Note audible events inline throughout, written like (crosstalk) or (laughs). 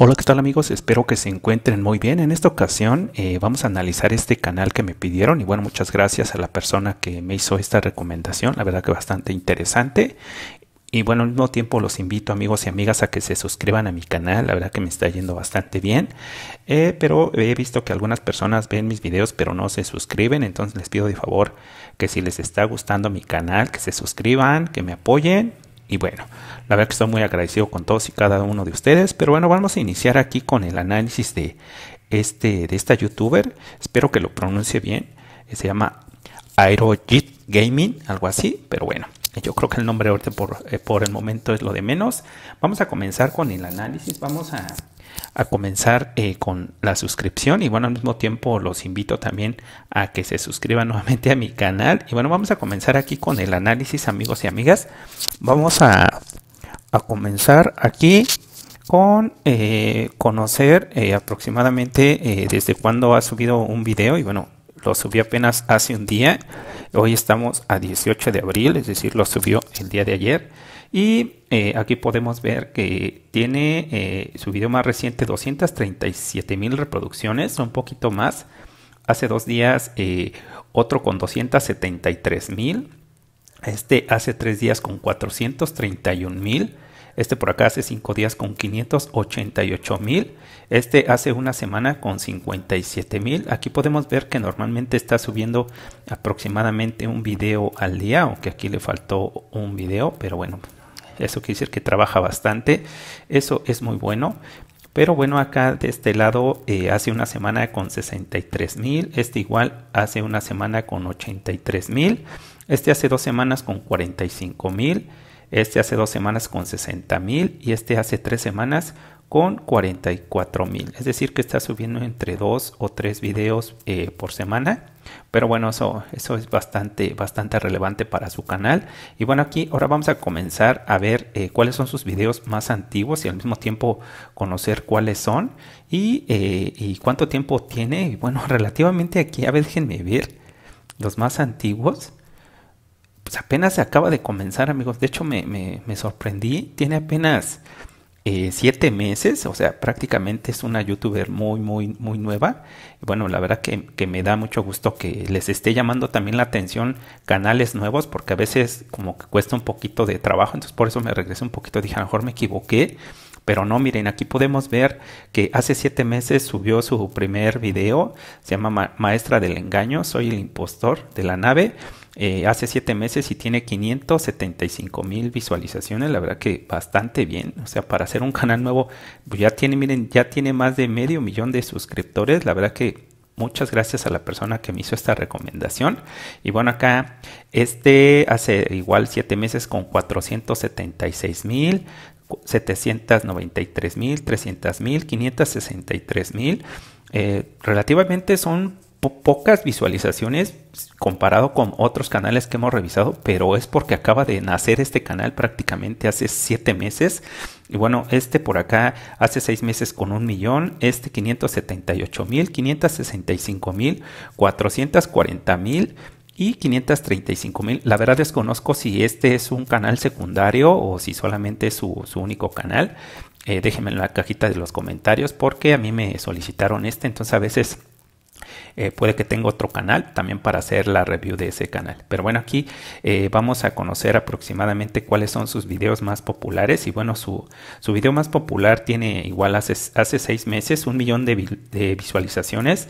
Hola, ¿qué tal amigos? Espero que se encuentren muy bien. En esta ocasión eh, vamos a analizar este canal que me pidieron y bueno, muchas gracias a la persona que me hizo esta recomendación, la verdad que bastante interesante. Y bueno, al mismo tiempo los invito amigos y amigas a que se suscriban a mi canal, la verdad que me está yendo bastante bien. Eh, pero he visto que algunas personas ven mis videos pero no se suscriben, entonces les pido de favor que si les está gustando mi canal, que se suscriban, que me apoyen y bueno, la verdad que estoy muy agradecido con todos y cada uno de ustedes. Pero bueno, vamos a iniciar aquí con el análisis de, este, de esta youtuber. Espero que lo pronuncie bien. Se llama Aerojit Gaming, algo así. Pero bueno, yo creo que el nombre ahorita por, eh, por el momento es lo de menos. Vamos a comenzar con el análisis. Vamos a a comenzar eh, con la suscripción y bueno al mismo tiempo los invito también a que se suscriban nuevamente a mi canal y bueno vamos a comenzar aquí con el análisis amigos y amigas vamos a, a comenzar aquí con eh, conocer eh, aproximadamente desde cuándo ha subido un video y bueno lo subí apenas hace un día hoy estamos a 18 de abril es decir lo subió el día de ayer y eh, aquí podemos ver que tiene eh, su video más reciente 237 mil reproducciones, un poquito más. Hace dos días eh, otro con 273 mil. Este hace tres días con 431 mil. Este por acá hace cinco días con 588 mil. Este hace una semana con 57 mil. Aquí podemos ver que normalmente está subiendo aproximadamente un video al día, aunque aquí le faltó un video, pero bueno, eso quiere decir que trabaja bastante. Eso es muy bueno. Pero bueno, acá de este lado eh, hace una semana con 63 mil. Este igual hace una semana con 83 mil. Este hace dos semanas con 45 mil. Este hace dos semanas con 60 mil. Y este hace tres semanas con 44 mil. Es decir, que está subiendo entre dos o tres videos eh, por semana. Pero bueno, eso, eso es bastante, bastante relevante para su canal. Y bueno, aquí ahora vamos a comenzar a ver eh, cuáles son sus videos más antiguos y al mismo tiempo conocer cuáles son y, eh, y cuánto tiempo tiene. Y bueno, (laughs) relativamente aquí, a ver, déjenme ver los más antiguos. Pues apenas se acaba de comenzar, amigos. De hecho, me sorprendí. Tiene apenas eh, siete meses, o sea, prácticamente es una youtuber muy, muy, muy nueva. Bueno, la verdad que, que, me da mucho gusto que les esté llamando también la atención canales nuevos, porque a veces como que cuesta un poquito de trabajo, entonces por eso me regresé un poquito, dije, a lo mejor me equivoqué. Pero no, miren, aquí podemos ver que hace siete meses subió su primer video, se llama Maestra del Engaño, soy el impostor de la nave. Eh, hace siete meses y tiene 575 mil visualizaciones, la verdad que bastante bien, o sea, para hacer un canal nuevo, pues ya tiene, miren, ya tiene más de medio millón de suscriptores, la verdad que Muchas gracias a la persona que me hizo esta recomendación. Y bueno, acá este hace igual 7 meses con 476 mil. 793 mil, 300 mil, 563 mil. Eh, relativamente son pocas visualizaciones comparado con otros canales que hemos revisado, pero es porque acaba de nacer este canal prácticamente hace siete meses. Y bueno, este por acá hace seis meses con un millón, este 578 mil, 565 mil, 440 mil y 535 mil. La verdad desconozco si este es un canal secundario o si solamente es su, único canal. Eh, déjenme en la cajita de los comentarios porque a mí me solicitaron este, entonces a veces eh, puede que tenga otro canal también para hacer la review de ese canal. Pero bueno, aquí eh, vamos a conocer aproximadamente cuáles son sus videos más populares. Y bueno, su, su video más popular tiene igual hace, seis meses un millón de, de visualizaciones.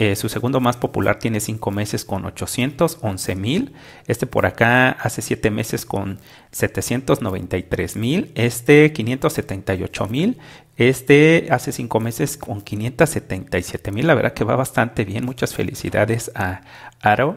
Eh, su segundo más popular tiene 5 meses con 811 mil. Este por acá hace 7 meses con 793 mil. Este 578 mil. Este hace 5 meses con 577 mil. La verdad que va bastante bien. Muchas felicidades a Aro.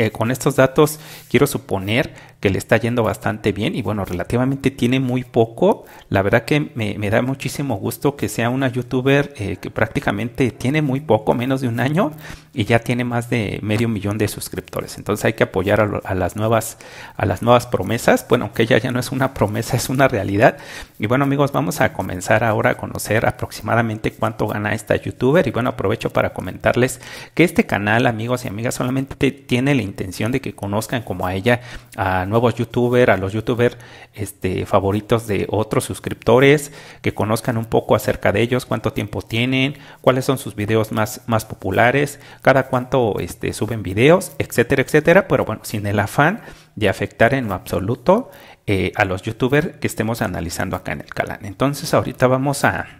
Eh, con estos datos quiero suponer que le está yendo bastante bien y bueno, relativamente tiene muy poco. La verdad que me, da muchísimo gusto que sea una youtuber eh, que prácticamente tiene muy poco, menos de un año y ya tiene más de medio millón de suscriptores. Entonces hay que apoyar a, las, nuevas, a las nuevas promesas. Bueno, aunque ella ya no es una (laughs) promesa, es una realidad. Y bueno amigos, vamos a comenzar ahora a conocer aproximadamente cuánto gana esta youtuber y bueno, aprovecho para comentarles que este canal amigos y amigas solamente tiene el intención de que conozcan como a ella a nuevos youtubers, a los youtubers este, favoritos de otros suscriptores, que conozcan un poco acerca de ellos, cuánto tiempo tienen, cuáles son sus videos más, más populares, cada cuánto este, suben videos, etcétera, etcétera, pero bueno, sin el afán de afectar en lo absoluto eh, a los youtubers que estemos analizando acá en el canal. Entonces ahorita vamos a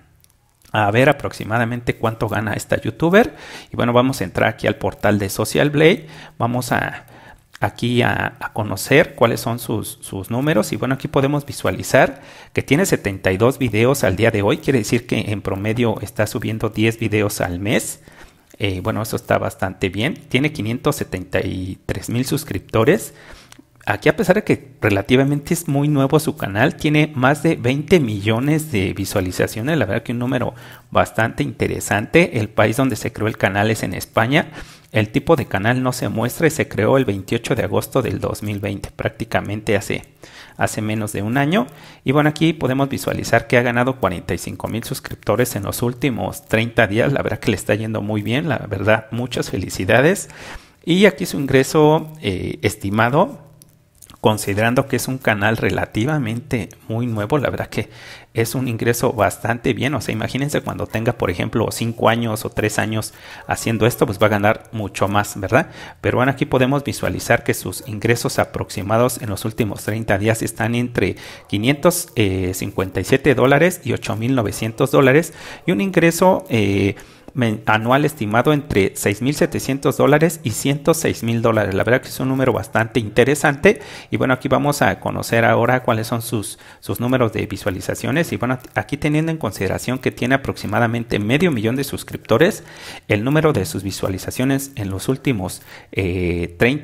a ver aproximadamente cuánto gana esta youtuber. Y bueno, vamos a entrar aquí al portal de Social Blade. Vamos a aquí a, conocer cuáles son sus, números y bueno aquí podemos visualizar que tiene 72 videos al día de hoy quiere decir que en promedio está subiendo 10 videos al mes eh, bueno eso está bastante bien tiene 573 mil suscriptores aquí a pesar de que relativamente es muy nuevo su canal, tiene más de 20 millones de visualizaciones, la verdad que un número bastante interesante. El país donde se creó el canal es en España. El tipo de canal no se muestra y se creó el 28 de agosto del 2020, prácticamente hace, hace menos de un año. Y bueno, aquí podemos visualizar que ha ganado 45 mil suscriptores en los últimos 30 días. La verdad que le está yendo muy bien, la verdad, muchas felicidades. Y aquí su ingreso eh, estimado considerando que es un canal relativamente muy nuevo, la verdad que es un ingreso bastante bien. O sea, imagínense cuando tenga, por ejemplo, 5 años o 3 años haciendo esto, pues va a ganar mucho más, ¿verdad? Pero bueno, aquí podemos visualizar que sus ingresos aproximados en los últimos 30 días están entre 557 eh, dólares y 8.900 dólares y un ingreso... Eh, anual estimado entre 6.700 dólares y 106.000 dólares. La verdad que es un número bastante interesante. Y bueno, aquí vamos a conocer ahora cuáles son sus, sus números de visualizaciones. Y bueno, aquí teniendo en consideración que tiene aproximadamente medio millón de suscriptores, el número de sus visualizaciones en los últimos 30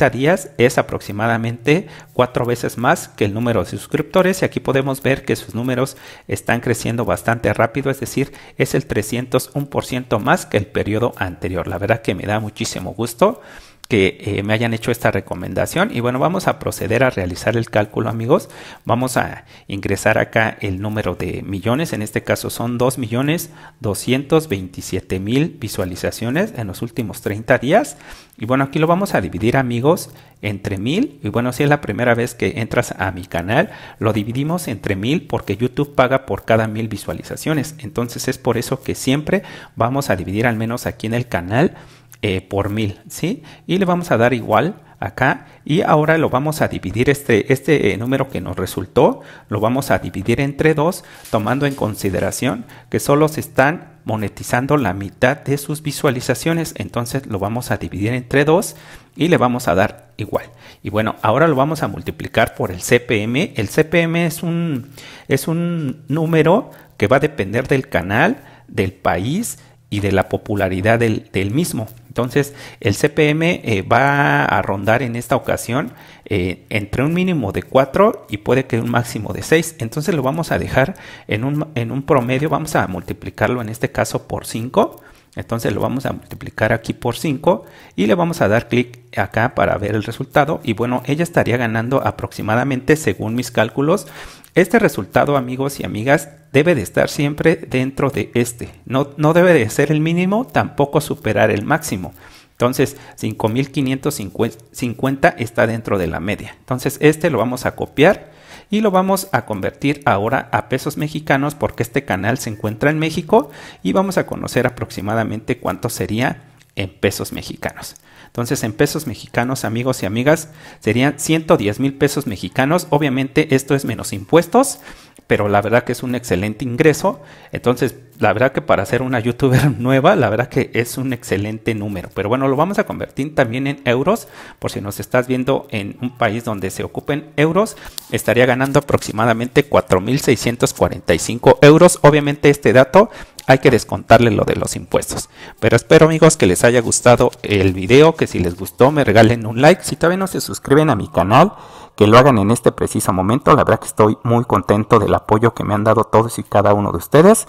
eh, días es aproximadamente cuatro veces más que el número de suscriptores. Y aquí podemos ver que sus números están creciendo bastante rápido, es decir, es el 301% más que el periodo anterior. La verdad que me da muchísimo gusto que eh, me hayan hecho esta recomendación. Y bueno, vamos a proceder a realizar el cálculo, amigos. Vamos a ingresar acá el número de millones. En este caso son 2 millones 227 mil visualizaciones en los últimos 30 días. Y bueno, aquí lo vamos a dividir, amigos, entre mil. Y bueno, si es la primera vez que entras a mi canal, lo dividimos entre mil porque YouTube paga por cada mil visualizaciones. Entonces es por eso que siempre vamos a dividir al menos aquí en el canal eh, por mil, ¿sí? Y le vamos a dar igual acá y ahora lo vamos a dividir este, este eh, número que nos resultó, lo vamos a dividir entre dos, tomando en consideración que solo se están monetizando la mitad de sus visualizaciones, entonces lo vamos a dividir entre dos y le vamos a dar igual. Y bueno, ahora lo vamos a multiplicar por el CPM. El CPM es un, es un número que va a depender del canal, del país y de la popularidad del mismo. Entonces, el CPM eh, va a rondar en esta ocasión eh, entre un mínimo de 4 y puede que un máximo de 6. Entonces lo vamos a dejar en un promedio, vamos a multiplicarlo en este caso por 5 entonces lo vamos a multiplicar aquí por 5 y le vamos a dar clic acá para ver el resultado. Y bueno, ella estaría ganando aproximadamente, según mis cálculos, este resultado, amigos y amigas, debe de estar siempre dentro de este. No, no debe de ser el mínimo, tampoco superar el máximo. Entonces, 5550 está dentro de la media. Entonces, este lo vamos a copiar y lo vamos a convertir ahora a pesos mexicanos porque este canal se encuentra en México y vamos a conocer aproximadamente cuánto sería en pesos mexicanos. Entonces, en pesos mexicanos, amigos y amigas, serían 110 mil pesos mexicanos. Obviamente, esto es menos impuestos, pero la verdad que es un excelente ingreso. Entonces, la verdad que para ser una youtuber (laughs) nueva, la verdad que es un excelente número. Pero bueno, lo vamos a convertir también en euros. Por si nos estás viendo en un país donde se ocupen euros, estaría ganando aproximadamente 4.645 euros. Obviamente este dato hay que descontarle lo de los impuestos. Pero espero amigos que les haya gustado el video, que si les gustó me regalen un like. Si todavía no se suscriben a mi canal, que lo hagan en este preciso momento. La verdad que estoy muy contento del apoyo que me han dado todos y cada uno de ustedes.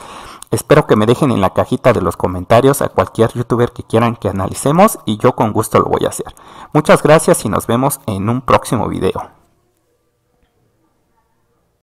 Espero que me dejen en la cajita de los comentarios a cualquier youtuber que quieran que analicemos y yo con gusto lo voy a hacer. Muchas gracias y nos vemos en un próximo video.